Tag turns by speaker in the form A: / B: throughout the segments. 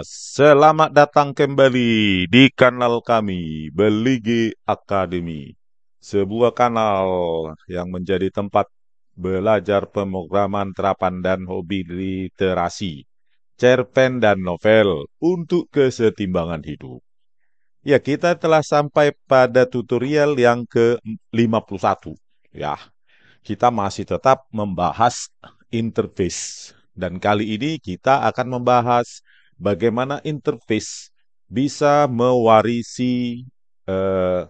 A: Selamat datang kembali di kanal kami Beligi Academy. Sebuah kanal yang menjadi tempat belajar pemrograman terapan dan hobi literasi, cerpen dan novel untuk kesetimbangan hidup. Ya, kita telah sampai pada tutorial yang ke-51. Ya, kita masih tetap membahas interface dan kali ini kita akan membahas bagaimana interface bisa mewarisi uh,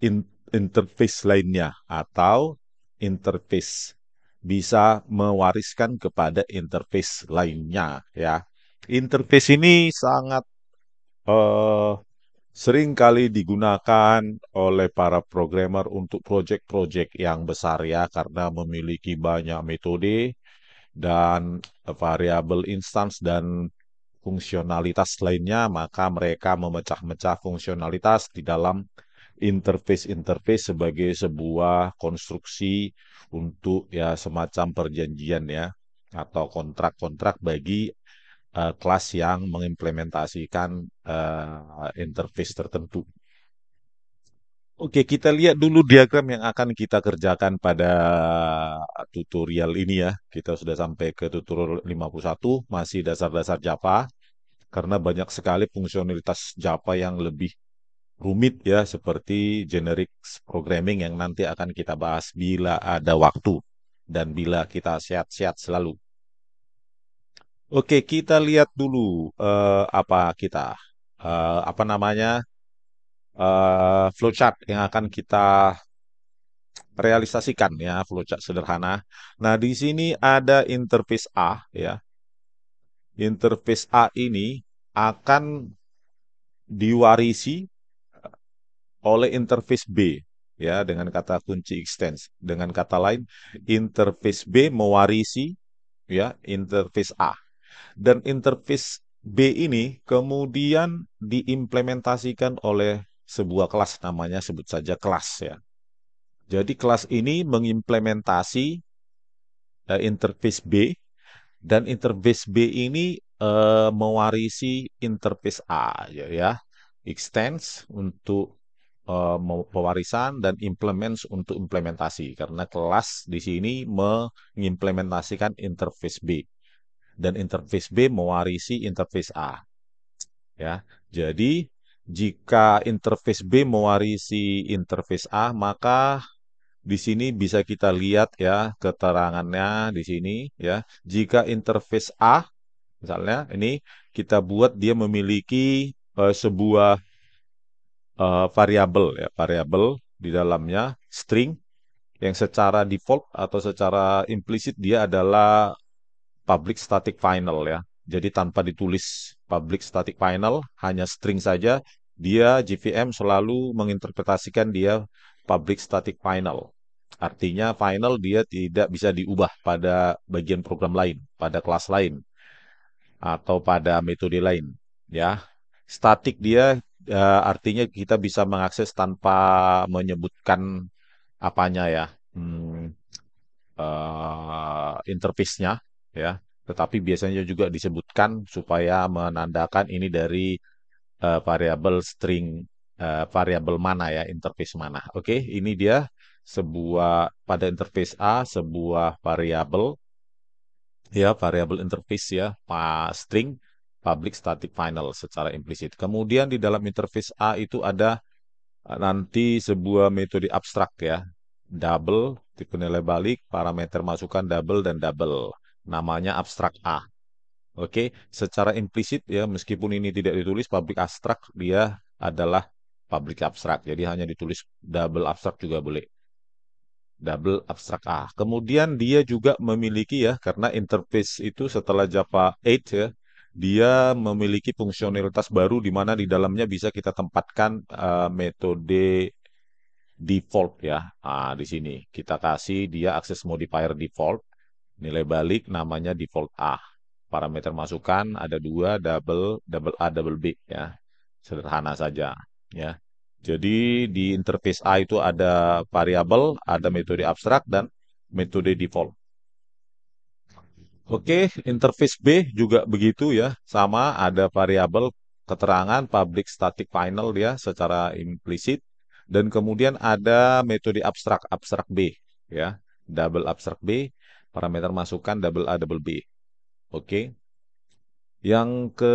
A: in, interface lainnya atau interface bisa mewariskan kepada interface lainnya ya. Interface ini sangat uh, sering kali digunakan oleh para programmer untuk project-project yang besar ya karena memiliki banyak metode dan variabel instance dan fungsionalitas lainnya, maka mereka memecah-mecah fungsionalitas di dalam interface-interface sebagai sebuah konstruksi untuk ya semacam perjanjian ya atau kontrak-kontrak bagi uh, kelas yang mengimplementasikan uh, interface tertentu Oke, kita lihat dulu diagram yang akan kita kerjakan pada tutorial ini ya. Kita sudah sampai ke tutorial 51, masih dasar-dasar Java. Karena banyak sekali fungsionalitas Java yang lebih rumit ya, seperti generic programming yang nanti akan kita bahas bila ada waktu dan bila kita sehat-sehat selalu. Oke, kita lihat dulu uh, apa kita, uh, apa namanya, uh, flowchart yang akan kita realisasikan ya flowchart sederhana. Nah, di sini ada interface A ya. Interface A ini akan diwarisi oleh interface B ya dengan kata kunci extends. Dengan kata lain, interface B mewarisi ya interface A. Dan interface B ini kemudian diimplementasikan oleh sebuah kelas namanya sebut saja kelas ya. Jadi kelas ini mengimplementasi uh, interface B dan interface B ini uh, mewarisi interface A ya, ya. extends untuk e, pewarisan dan implements untuk implementasi karena kelas di sini mengimplementasikan interface B dan interface B mewarisi interface A. Ya, jadi jika interface B mewarisi interface A, maka di sini bisa kita lihat ya keterangannya di sini ya. Jika interface A misalnya ini kita buat dia memiliki uh, sebuah uh, variabel ya, variabel di dalamnya string yang secara default atau secara implisit dia adalah public static final ya. Jadi tanpa ditulis public static final, hanya string saja dia GVM selalu menginterpretasikan dia public static final. Artinya final dia tidak bisa diubah pada bagian program lain, pada kelas lain atau pada metode lain, ya. static dia uh, artinya kita bisa mengakses tanpa menyebutkan apanya ya. Hmm, uh, interface-nya ya, tetapi biasanya juga disebutkan supaya menandakan ini dari uh, eh, variabel string uh, eh, variabel mana ya interface mana. Oke, okay, ini dia sebuah pada interface A sebuah variabel ya variable interface ya pa string public static final secara implisit. Kemudian di dalam interface A itu ada eh, nanti sebuah metode abstrak ya double tipe nilai balik parameter masukan double dan double namanya abstrak A. Oke, secara implisit ya meskipun ini tidak ditulis public abstract dia adalah public abstract Jadi hanya ditulis double abstract juga boleh. Double abstract A. Ah, kemudian dia juga memiliki ya karena interface itu setelah Java 8 ya dia memiliki fungsionalitas baru di mana di dalamnya bisa kita tempatkan uh, metode default ya. Nah, di sini kita kasih dia akses modifier default nilai balik namanya default A parameter masukan ada dua double double A double B ya sederhana saja ya jadi di interface A itu ada variabel ada metode abstrak dan metode default Oke, interface B juga begitu ya, sama ada variabel keterangan public static final ya secara implisit dan kemudian ada metode abstrak abstrak B ya double abstrak B parameter masukan double A double B Oke. Yang ke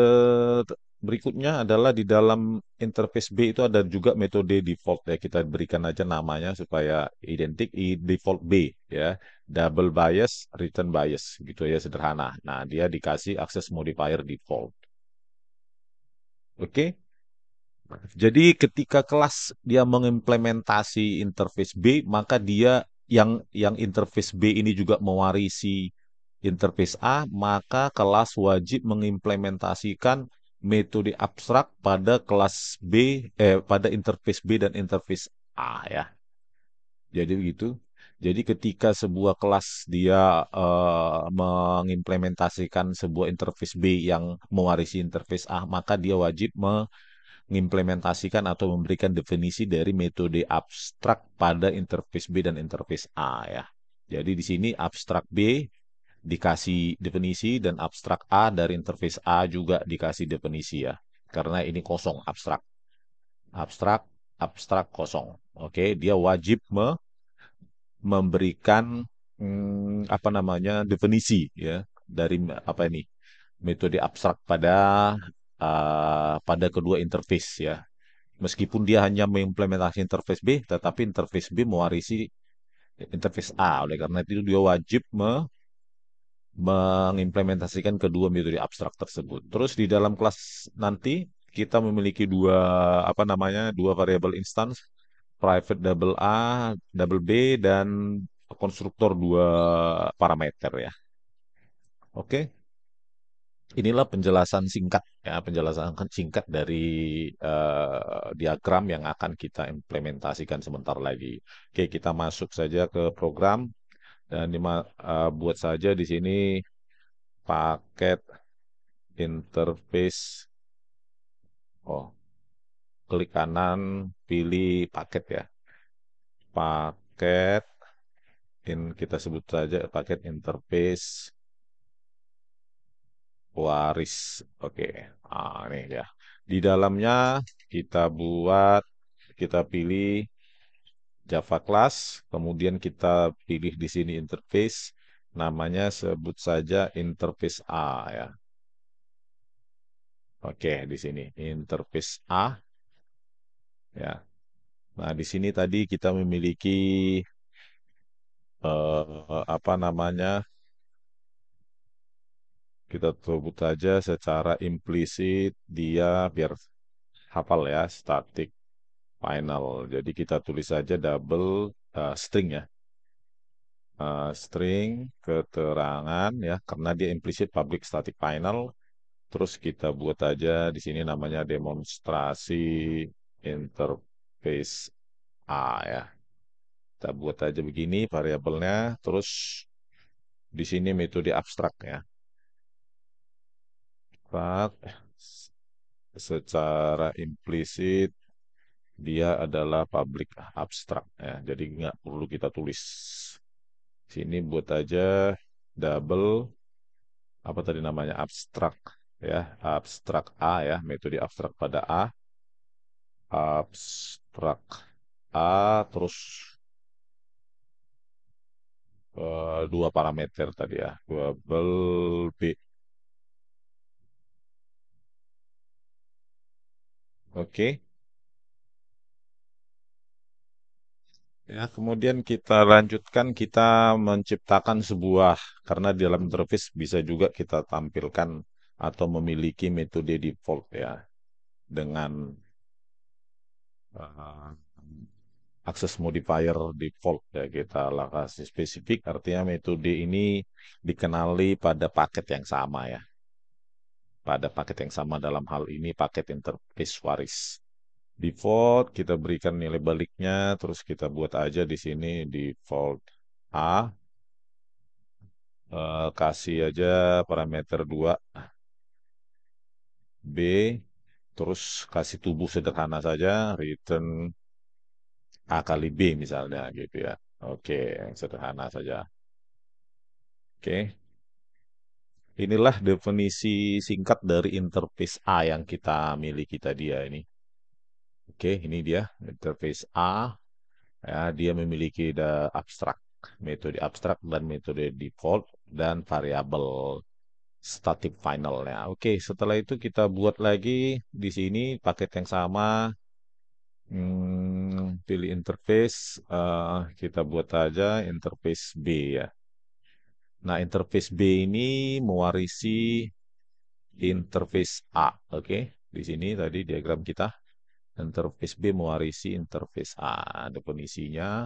A: berikutnya adalah di dalam interface B itu ada juga metode default ya. Kita berikan aja namanya supaya identik i default B ya. Double bias, return bias gitu ya sederhana. Nah, dia dikasih akses modifier default. Oke. Jadi ketika kelas dia mengimplementasi interface B, maka dia yang yang interface B ini juga mewarisi interface A, maka kelas wajib mengimplementasikan metode abstrak pada kelas B, eh, pada interface B dan interface A ya. Jadi begitu. Jadi ketika sebuah kelas dia uh, mengimplementasikan sebuah interface B yang mewarisi interface A, maka dia wajib mengimplementasikan atau memberikan definisi dari metode abstrak pada interface B dan interface A ya. Jadi di sini abstrak B dikasih definisi dan abstrak A dari interface A juga dikasih definisi ya. Karena ini kosong abstrak. Abstrak, abstrak kosong. Oke, dia wajib me memberikan hmm, apa namanya definisi ya dari apa ini metode abstrak pada uh, pada kedua interface ya meskipun dia hanya mengimplementasi interface B tetapi interface B mewarisi interface A oleh karena itu dia wajib me mengimplementasikan kedua metode abstrak tersebut. Terus di dalam kelas nanti kita memiliki dua apa namanya dua variabel instance private double a double b dan konstruktor dua parameter ya. Oke. Inilah penjelasan singkat ya, penjelasan singkat dari uh, diagram yang akan kita implementasikan sebentar lagi. Oke, kita masuk saja ke program dan lima, uh, eh, buat saja di sini paket interface oh klik kanan pilih paket ya paket in kita sebut saja paket interface waris. Oke, okay. ah, ini ya. Di dalamnya kita buat, kita pilih Java class, kemudian kita pilih di sini interface, namanya sebut saja interface A ya. Oke, di sini interface A. Ya. Nah, di sini tadi kita memiliki eh, apa namanya? Kita sebut saja secara implisit dia biar hafal ya, static final. Jadi kita tulis saja double uh, string ya. Uh, string keterangan ya karena dia implicit public static final terus kita buat aja di sini namanya demonstrasi interface A ya. Kita buat aja begini variabelnya, terus di sini metode abstrak ya. Abstrak eh, secara implisit dia adalah public abstract ya jadi nggak perlu kita tulis sini buat aja double apa tadi namanya abstrak ya abstrak a ya metode abstrak pada a abstrak a terus eh, dua parameter tadi ya double b oke okay. Ya, kemudian kita lanjutkan kita menciptakan sebuah karena di dalam interface bisa juga kita tampilkan atau memiliki metode default ya dengan uh, akses modifier default ya kita lakukan spesifik artinya metode ini dikenali pada paket yang sama ya pada paket yang sama dalam hal ini paket interface waris default kita berikan nilai baliknya terus kita buat aja di sini default A e, kasih aja parameter 2 B terus kasih tubuh sederhana saja return A kali B misalnya gitu ya Oke yang sederhana saja Oke inilah definisi singkat dari interface A yang kita miliki tadi ya ini Oke, ini dia interface A. Ya, dia memiliki the abstract, metode abstrak dan metode default dan variabel static final ya. Oke, setelah itu kita buat lagi di sini paket yang sama. Hmm, pilih interface, uh, kita buat aja interface B ya. Nah, interface B ini mewarisi interface A, oke? Di sini tadi diagram kita. Interface B mewarisi interface A. Definisinya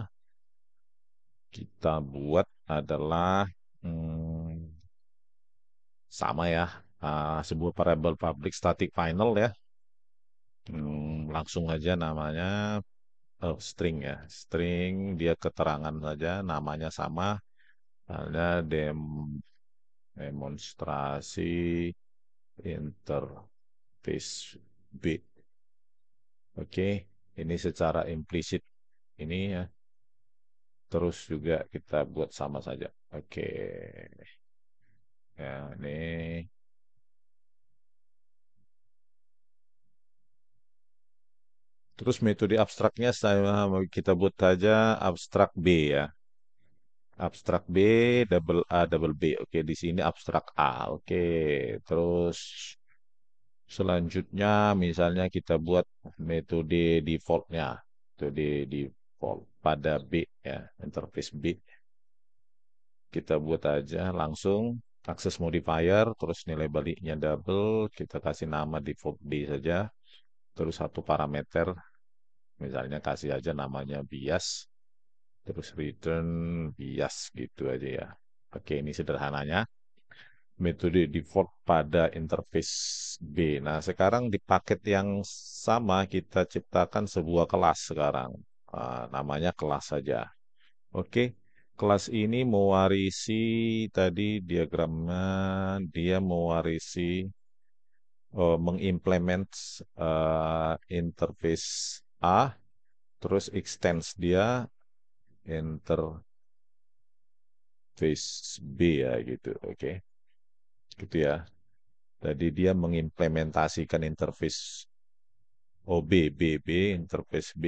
A: kita buat adalah hmm, sama ya, uh, sebuah variable public static final ya. Hmm, langsung aja namanya oh, string ya. String dia keterangan saja namanya sama ada dem demonstrasi interface B. Oke, ini secara implisit ini ya. Terus juga kita buat sama saja. Oke. Ya, ini Terus metode abstraknya saya mau kita buat saja abstrak B ya. Abstrak B double A double B. Oke, di sini abstrak A. Oke, terus Selanjutnya misalnya kita buat metode defaultnya, metode default pada bit ya, interface bit, Kita buat aja langsung akses modifier, terus nilai baliknya double, kita kasih nama default b saja, terus satu parameter, misalnya kasih aja namanya bias, terus return bias gitu aja ya. Oke, ini sederhananya metode default pada interface B. Nah, sekarang di paket yang sama kita ciptakan sebuah kelas sekarang. Uh, namanya kelas saja. Oke, kelas ini mewarisi tadi diagramnya, dia mewarisi uh, mengimplement uh, interface A, terus extends dia interface B ya gitu. Oke. Okay gitu ya. Jadi dia mengimplementasikan interface OB, interface B,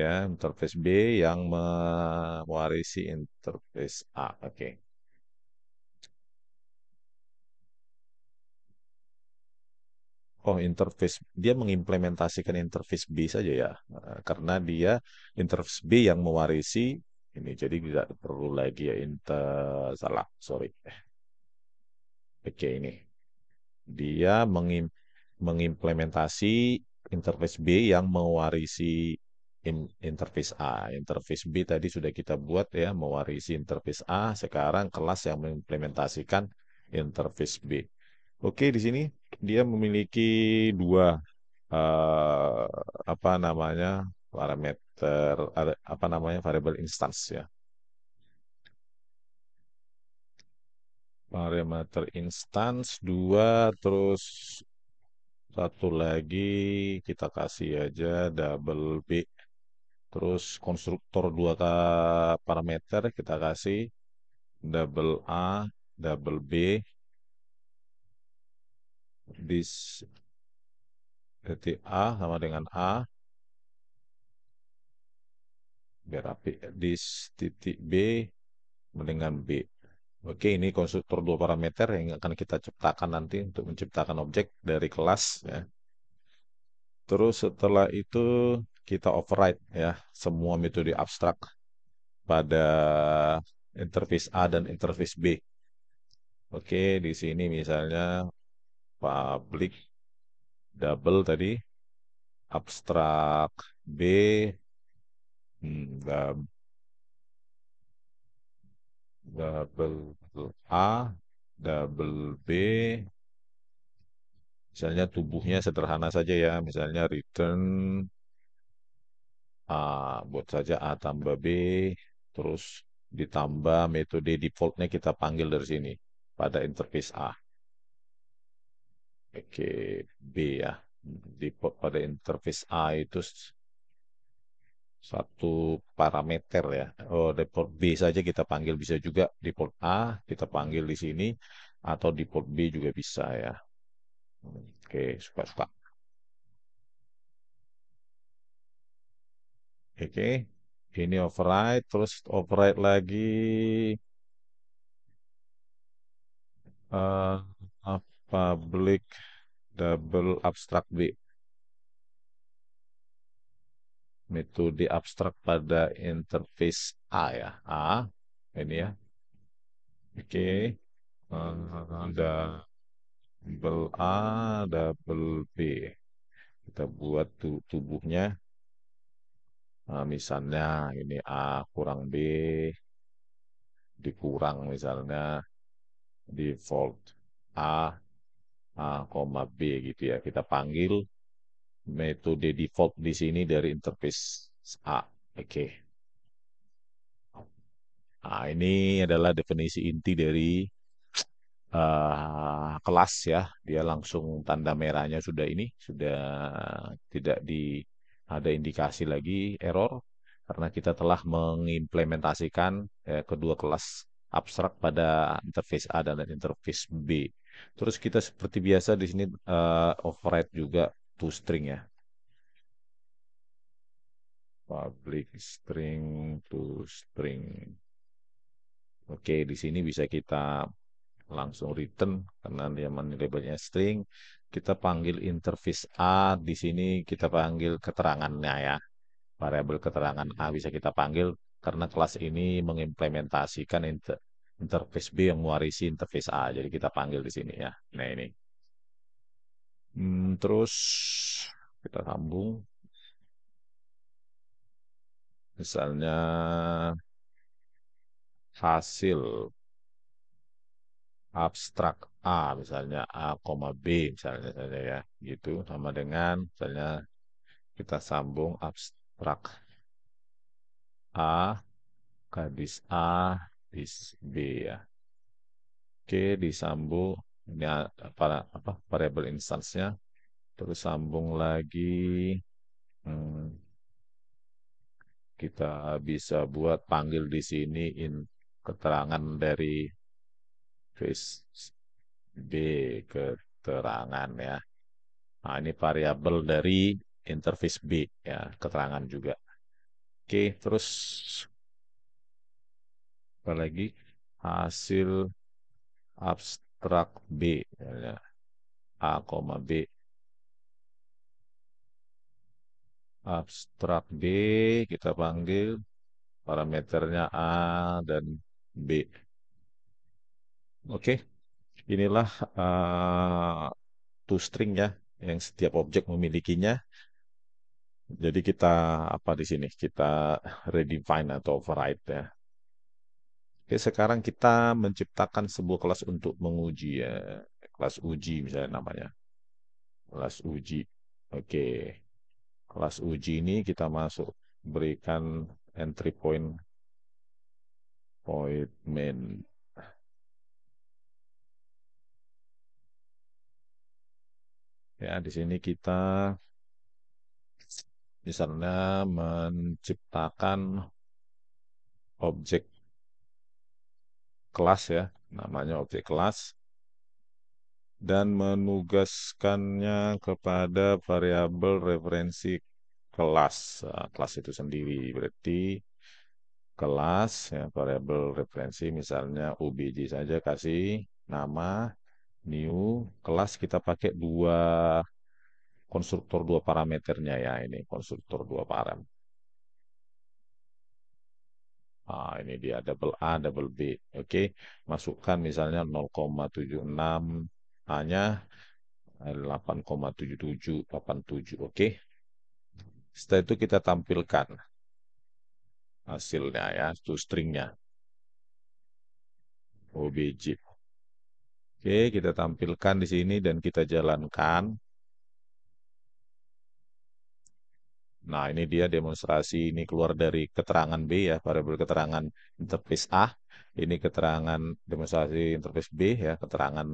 A: ya, interface B yang mewarisi interface A. Oke. Okay. Oh, interface dia mengimplementasikan interface B saja ya, eh, karena dia interface B yang mewarisi ini, jadi tidak perlu lagi ya inter salah, sorry. PC ini. Dia mengim mengimplementasi interface B yang mewarisi interface A. Interface B tadi sudah kita buat ya, mewarisi interface A. Sekarang kelas yang mengimplementasikan interface B. Oke, di sini dia memiliki dua uh, apa namanya parameter apa namanya variable instance ya. parameter instance dua terus satu lagi kita kasih aja double B terus konstruktor dua k parameter kita kasih double A double B this A sama dengan A biar api this titik B dengan B Oke, ini konstruktor dua parameter yang akan kita ciptakan nanti untuk menciptakan objek dari kelas ya. Terus setelah itu kita override ya semua metode abstrak pada interface A dan interface B. Oke, di sini misalnya public double tadi abstrak B hmm, double A, double B, misalnya tubuhnya sederhana saja ya, misalnya return A, buat saja A tambah B, terus ditambah metode defaultnya kita panggil dari sini, pada interface A. Oke, B ya. Default pada interface A itu satu parameter ya. Oh, report B saja kita panggil bisa juga report A kita panggil di sini atau di B juga bisa ya. Oke, suka-suka. Oke, ini override terus override lagi uh, eh, public double abstract B. metode abstrak pada interface A ya A ini ya oke okay. ada double A double B kita buat tubuhnya nah, misalnya ini A kurang B dikurang misalnya default A A, B gitu ya kita panggil metode default di sini dari interface A. Oke. Okay. Nah, ini adalah definisi inti dari uh, kelas ya. Dia langsung tanda merahnya sudah ini, sudah tidak di ada indikasi lagi error karena kita telah mengimplementasikan ya, kedua kelas abstrak pada interface A dan interface B. Terus kita seperti biasa di sini uh, override juga two string ya public string to string oke di sini bisa kita langsung return karena dia menilainya string kita panggil interface A di sini kita panggil keterangannya ya variabel keterangan A bisa kita panggil karena kelas ini mengimplementasikan inter interface B yang mewarisi interface A jadi kita panggil di sini ya nah ini Hmm, terus kita sambung. Misalnya hasil abstrak A misalnya A, B misalnya saja ya gitu sama dengan misalnya kita sambung abstrak A ke bis A bis B ya oke disambung ini para apa variabel instansnya terus sambung lagi hmm, kita bisa buat panggil di sini in keterangan dari face B keterangan ya nah ini variabel dari interface B ya keterangan juga oke terus apa lagi hasil abstract kontrak B. ya. A, B. Abstrak B, kita panggil parameternya A dan B. Oke, okay. inilah uh, string ya, yang setiap objek memilikinya. Jadi kita apa di sini? Kita redefine atau override ya. Oke, sekarang kita menciptakan sebuah kelas untuk menguji ya. Kelas uji misalnya namanya. Kelas uji. Oke. Kelas uji ini kita masuk berikan entry point point main Ya, di sini kita misalnya menciptakan objek kelas ya, namanya objek kelas, dan menugaskannya kepada variabel referensi kelas. Nah, kelas itu sendiri berarti kelas ya variabel referensi misalnya obj saja kasih nama new kelas kita pakai dua konstruktor dua parameternya ya ini konstruktor dua param Ah, ini dia double A, double B. Oke, okay. masukkan misalnya 0,76 hanya nya 8,7787. Oke. Okay. Setelah itu kita tampilkan hasilnya ya, itu stringnya. OBJ. Oke, okay, kita tampilkan di sini dan kita jalankan. Nah, ini dia demonstrasi ini keluar dari keterangan B ya, variabel keterangan interface A. Ini keterangan demonstrasi interface B ya, keterangan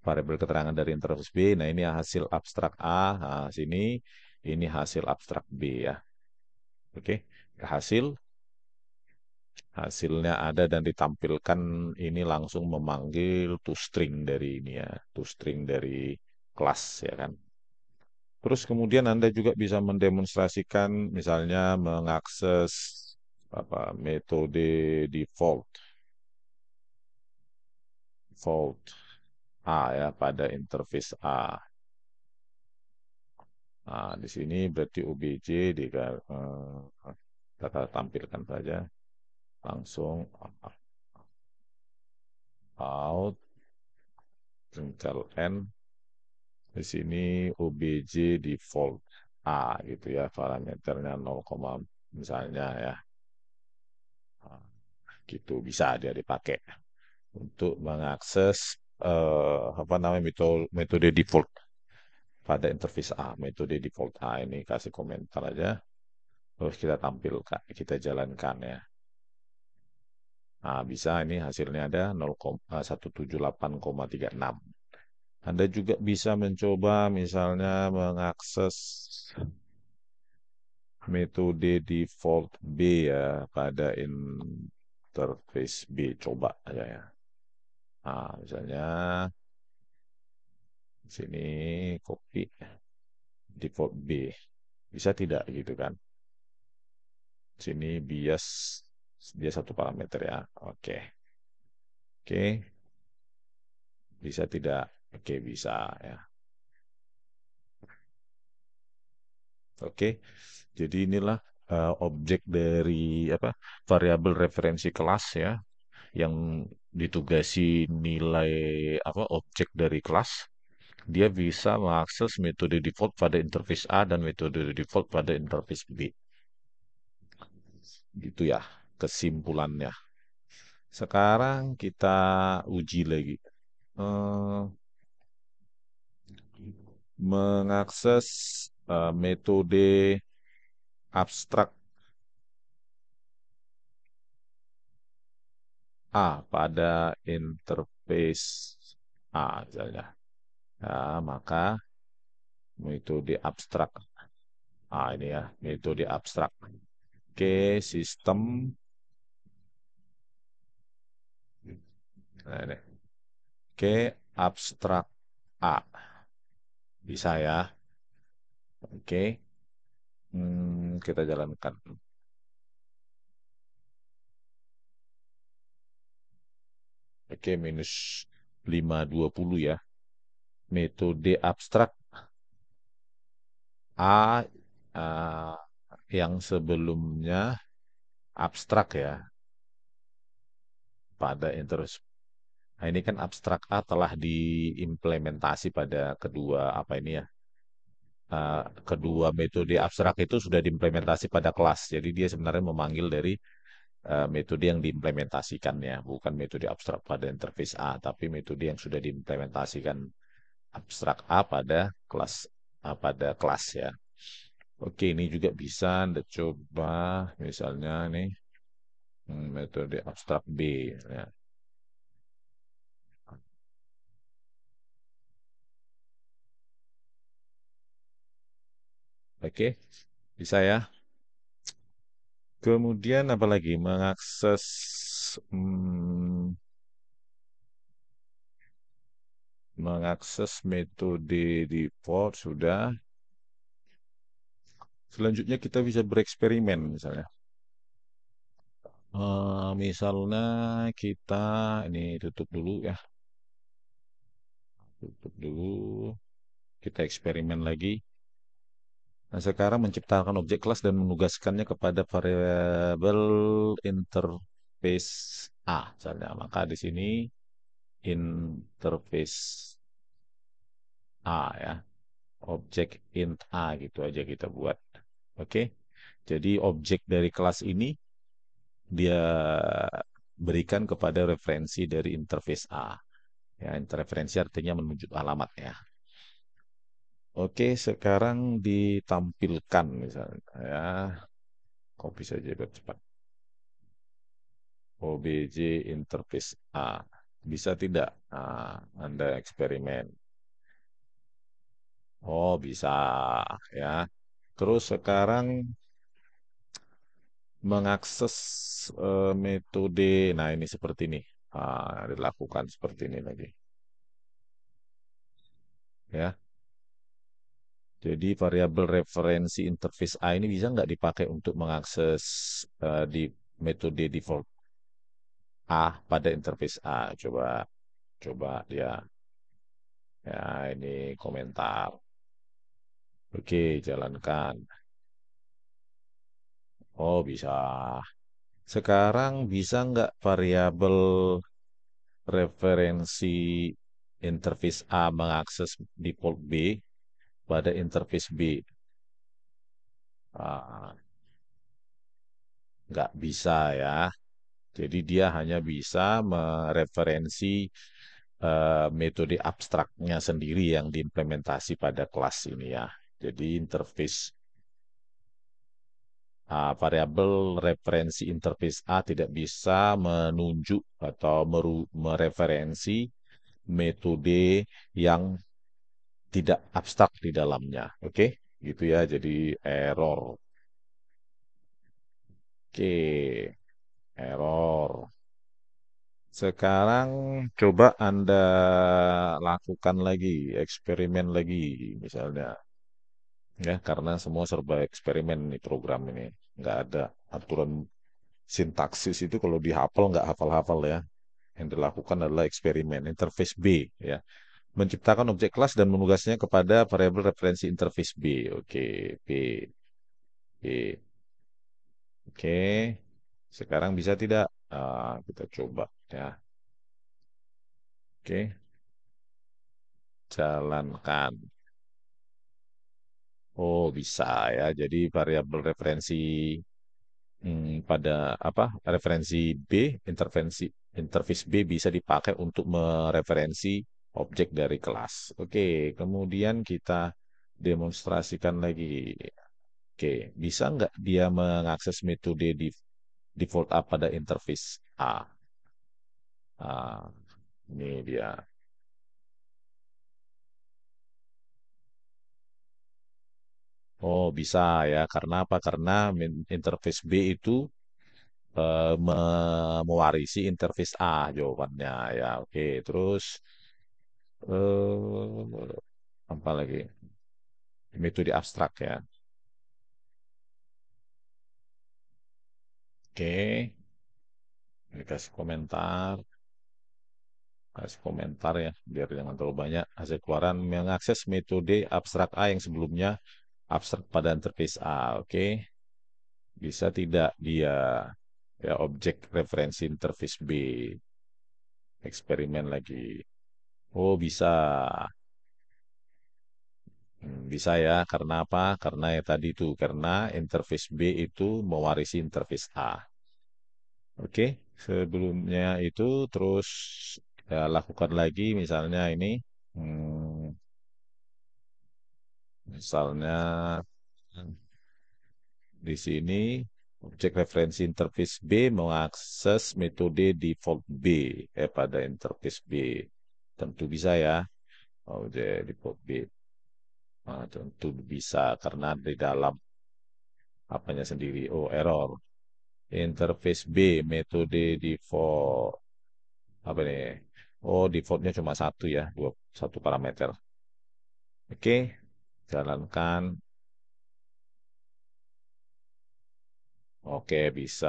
A: variabel keterangan dari interface B. Nah, ini hasil abstrak A. Nah, sini ini hasil abstrak B ya. Oke, hasil hasilnya ada dan ditampilkan ini langsung memanggil toString dari ini ya, toString dari kelas ya kan. Terus kemudian Anda juga bisa mendemonstrasikan misalnya mengakses apa metode default default A ya pada interface A. Nah, di sini berarti OBJ di eh, kita tampilkan saja langsung out tinggal n di sini OBJ default A gitu ya, parameternya 0, misalnya ya. Nah, gitu bisa dia dipakai untuk mengakses eh, apa namanya metode, metode default pada interface A, metode default A ini kasih komentar aja. Terus kita tampilkan, kita jalankan ya. Nah, bisa ini hasilnya ada 0,178,36. Anda juga bisa mencoba misalnya mengakses metode default B ya pada interface B coba aja ya. Nah, misalnya sini copy default B. Bisa tidak gitu kan? Sini bias dia satu parameter ya. Oke. Oke. Bisa tidak Oke, bisa ya. Oke. Jadi inilah uh, objek dari apa? variabel referensi kelas ya yang ditugasi nilai apa objek dari kelas. Dia bisa mengakses metode default pada interface A dan metode default pada interface B. Gitu ya kesimpulannya. Sekarang kita uji lagi. Uh, mengakses uh, metode abstrak A pada interface A misalnya. Ya, maka metode abstrak A ini ya, metode abstrak. Oke, sistem Nah, ini. Oke, abstrak A. Bisa ya. Oke. Hmm, kita jalankan. Oke, minus 520 ya. Metode abstrak A uh, yang sebelumnya abstrak ya pada interest Nah, ini kan abstrak A telah diimplementasi pada kedua apa ini ya? Uh, kedua metode abstrak itu sudah diimplementasi pada kelas. Jadi dia sebenarnya memanggil dari uh, metode yang diimplementasikan ya bukan metode abstrak pada interface A, tapi metode yang sudah diimplementasikan abstrak A pada kelas A pada kelas ya. Oke, ini juga bisa Anda coba misalnya nih hmm, metode abstrak B ya. Oke, bisa ya. Kemudian apalagi mengakses hmm, mengakses metode default sudah. Selanjutnya kita bisa bereksperimen misalnya. Uh, misalnya kita ini tutup dulu ya. Tutup dulu. Kita eksperimen lagi. Nah, sekarang menciptakan objek kelas dan menugaskannya kepada variabel interface A. Misalnya. Maka di sini interface A ya. Objek int A gitu aja kita buat. Oke. Jadi objek dari kelas ini dia berikan kepada referensi dari interface A. Ya, interferensi artinya menuju alamat ya. Oke, sekarang ditampilkan misalnya ya. Copy saja biar cepat. OBJ interface A. Bisa tidak? Nah, Anda eksperimen. Oh, bisa ya. Terus sekarang mengakses uh, metode. Nah, ini seperti ini. Nah, dilakukan seperti ini lagi. Ya. Jadi variabel referensi interface A ini bisa nggak dipakai untuk mengakses uh, di metode default A pada interface A? Coba coba dia. Ya, ini komentar. Oke, jalankan. Oh, bisa. Sekarang bisa nggak variabel referensi interface A mengakses default B pada interface B. Nggak ah. nggak bisa ya. Jadi dia hanya bisa mereferensi uh, metode abstraknya sendiri yang diimplementasi pada kelas ini ya. Jadi interface uh, variabel referensi interface A tidak bisa menunjuk atau mereferensi metode yang tidak abstrak di dalamnya. Oke, okay? gitu ya. Jadi error. Oke, okay. error. Sekarang coba Anda lakukan lagi, eksperimen lagi misalnya. Ya, karena semua serba eksperimen nih program ini. Nggak ada aturan sintaksis itu kalau dihafal nggak hafal-hafal ya. Yang dilakukan adalah eksperimen, interface B ya menciptakan objek kelas dan menugasnya kepada variabel referensi interface B. Oke, B. B. Oke. Sekarang bisa tidak? Nah, kita coba ya. Oke. Jalankan. Oh, bisa ya. Jadi variabel referensi hmm, pada apa? Referensi B, intervensi interface B bisa dipakai untuk mereferensi objek dari kelas. Oke, kemudian kita demonstrasikan lagi. Oke, bisa nggak dia mengakses metode di default up pada interface A? Ah, ini dia. Oh, bisa ya. Karena apa? Karena interface B itu uh, mewarisi interface A jawabannya ya. Oke, terus uh, apa lagi metode abstrak ya oke dikasih komentar kasih komentar ya biar jangan terlalu banyak hasil keluaran mengakses metode abstrak A yang sebelumnya abstrak pada interface A oke okay. bisa tidak dia ya objek referensi interface B eksperimen lagi Oh, bisa. Hmm, bisa ya, karena apa? Karena ya tadi itu, karena interface B itu mewarisi interface A. Oke, sebelumnya itu terus ya, lakukan lagi misalnya ini, hmm, misalnya di sini objek referensi interface B mengakses metode default B eh, pada interface B. Tentu bisa ya. Oh, jadi B. Nah, tentu bisa karena di dalam apanya sendiri. Oh, error. Interface B, metode default. Apa nih? Oh, defaultnya cuma satu ya, dua, satu parameter. Oke, jalankan. Oke, bisa.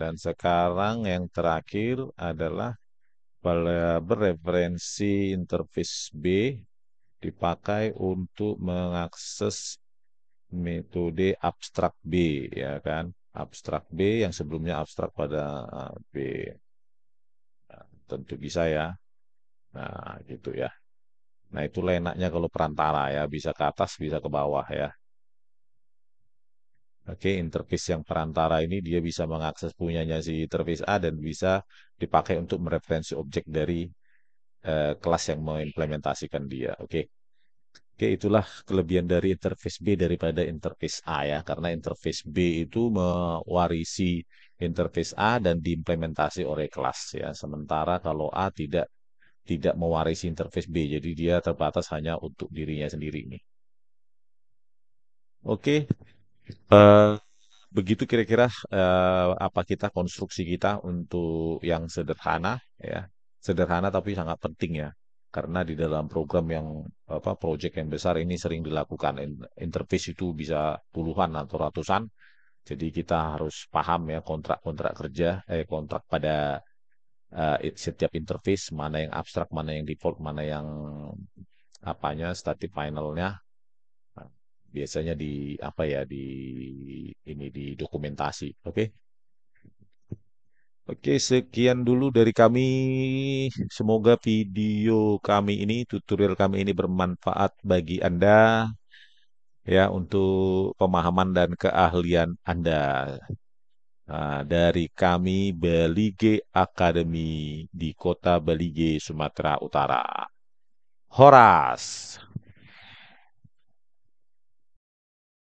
A: Dan sekarang yang terakhir adalah referensi interface B dipakai untuk mengakses metode abstrak B ya kan abstrak B yang sebelumnya abstrak pada eh, B nah, tentu bisa ya nah gitu ya nah itu enaknya kalau perantara ya bisa ke atas bisa ke bawah ya Oke, interface yang perantara ini dia bisa mengakses punyanya si interface A dan bisa dipakai untuk mereferensi objek dari uh, kelas yang mengimplementasikan dia. Oke. Oke, itulah kelebihan dari interface B daripada interface A ya, karena interface B itu mewarisi interface A dan diimplementasi oleh kelas ya. Sementara kalau A tidak tidak mewarisi interface B, jadi dia terbatas hanya untuk dirinya sendiri ini. Oke, Uh, begitu kira-kira uh, apa kita konstruksi kita untuk yang sederhana ya sederhana tapi sangat penting ya karena di dalam program yang apa proyek yang besar ini sering dilakukan interface itu bisa puluhan atau ratusan jadi kita harus paham ya kontrak-kontrak kerja eh kontrak pada uh, setiap interface mana yang abstrak mana yang default mana yang apanya static finalnya biasanya di apa ya di ini di dokumentasi. Oke. Okay? Oke, okay, sekian dulu dari kami. Semoga video kami ini, tutorial kami ini bermanfaat bagi Anda ya untuk pemahaman dan keahlian Anda. Nah, dari kami Belige Academy di Kota Belige, Sumatera Utara. Horas.